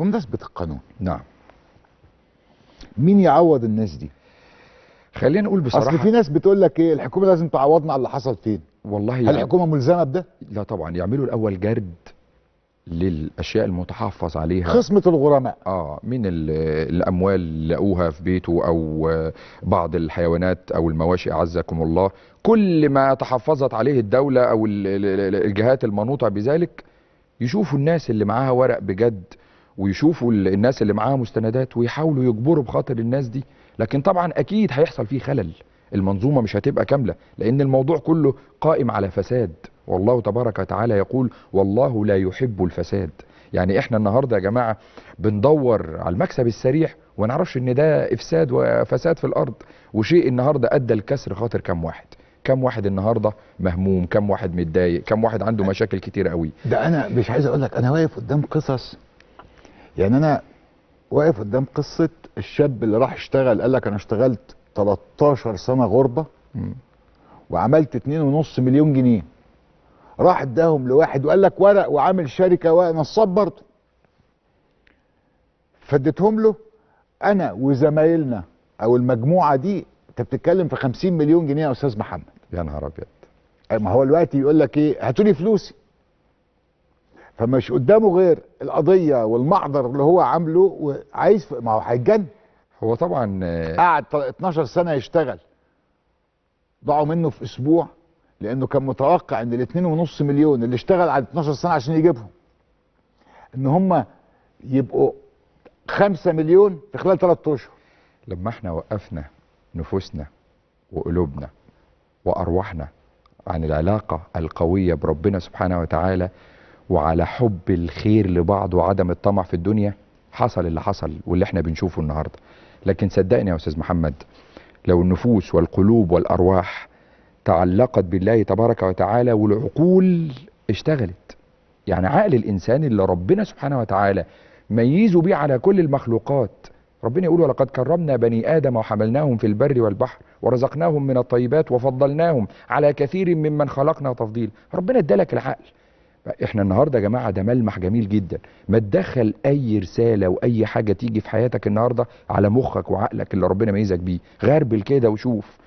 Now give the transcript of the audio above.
بمناسبه القانون نعم مين يعوض الناس دي خلينا نقول بصراحه اصل في ناس بتقول لك ايه الحكومه لازم تعوضنا على اللي حصل فين والله هل يعني الحكومه ملزمه بده لا طبعا يعملوا الاول جرد للاشياء المتحفظ عليها خصمه الغرماء اه من الاموال اللي لقوها في بيته او آه، بعض الحيوانات او المواشي اعزكم الله كل ما تحفظت عليه الدوله او الجهات المنوطه بذلك يشوفوا الناس اللي معاها ورق بجد ويشوفوا الناس اللي معاها مستندات ويحاولوا يجبروا بخاطر الناس دي لكن طبعا اكيد هيحصل فيه خلل المنظومه مش هتبقى كامله لان الموضوع كله قائم على فساد والله تبارك وتعالى يقول والله لا يحب الفساد يعني احنا النهارده يا جماعه بندور على المكسب السريع ونعرفش ان ده افساد وفساد في الارض وشيء النهارده ادى الكسر خاطر كم واحد كم واحد النهارده مهموم كم واحد متضايق كم واحد عنده مشاكل كتير قوي ده انا مش عايز اقول لك انا واقف قدام قصص يعني انا واقف قدام قصه الشاب اللي راح اشتغل قال لك انا اشتغلت 13 سنه غربه وعملت 2.5 مليون جنيه راح اداهم لواحد وقال لك ورق وعامل شركه ونصاب برضه فاديتهم له انا وزمايلنا او المجموعه دي انت بتتكلم في 50 مليون جنيه يا استاذ محمد يا نهار ابيض ما هو دلوقتي يقول لك ايه هاتوا لي فلوسي فمش قدامه غير القضيه والمحضر اللي هو عامله وعايز ما هو هيتجن هو طبعا آه، قعد 12 سنه يشتغل ضاعوا منه في اسبوع لانه كان متوقع ان ال ونص مليون اللي اشتغل على 12 سنه عشان يجيبهم ان هم يبقوا 5 مليون في خلال 3 اشهر لما احنا وقفنا نفوسنا وقلوبنا وارواحنا عن العلاقه القويه بربنا سبحانه وتعالى وعلى حب الخير لبعض وعدم الطمع في الدنيا حصل اللي حصل واللي احنا بنشوفه النهارده لكن صدقني يا استاذ محمد لو النفوس والقلوب والارواح تعلقت بالله تبارك وتعالى والعقول اشتغلت يعني عقل الانسان اللي ربنا سبحانه وتعالى ميزه بيه على كل المخلوقات ربنا يقول ولقد كرمنا بني ادم وحملناهم في البر والبحر ورزقناهم من الطيبات وفضلناهم على كثير ممن خلقنا تفضيل ربنا ادالك العقل احنا النهارده يا جماعه ده ملمح جميل جدا ما تدخل اي رساله واي حاجه تيجي في حياتك النهارده على مخك وعقلك اللي ربنا ميزك بيه غربل كده وشوف